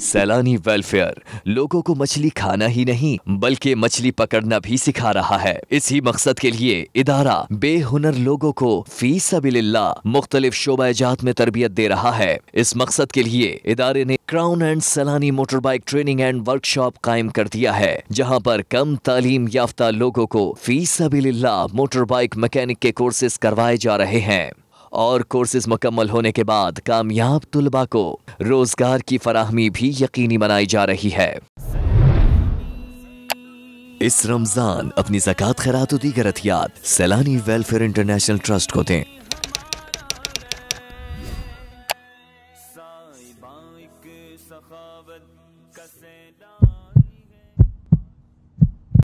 सैलानी वेलफेयर लोगों को मछली खाना ही नहीं बल्कि मछली पकड़ना भी सिखा रहा है इसी मकसद के लिए इदारा बेहुनर लोगों को फीस अबिल्ला मुख्तलिफ शोबा जात में तरबियत दे रहा है इस मकसद के लिए इदारे ने क्राउन एंड सैलानी motorbike training and workshop कायम कर दिया है जहाँ पर कम तालीम याफ्ता लोगों को फीस अबिल्ला मोटर बाइक मैकेनिक के कोर्सेज करवाए जा रहे हैं और कोर्सेज मुकम्मल होने के बाद कामयाब तलबा को रोजगार की फराहमी भी यकीनी बनाई जा रही है इस रमजान अपनी जक़ात खैरात दीगर अथियात सैलानी वेलफेयर इंटरनेशनल ट्रस्ट को दें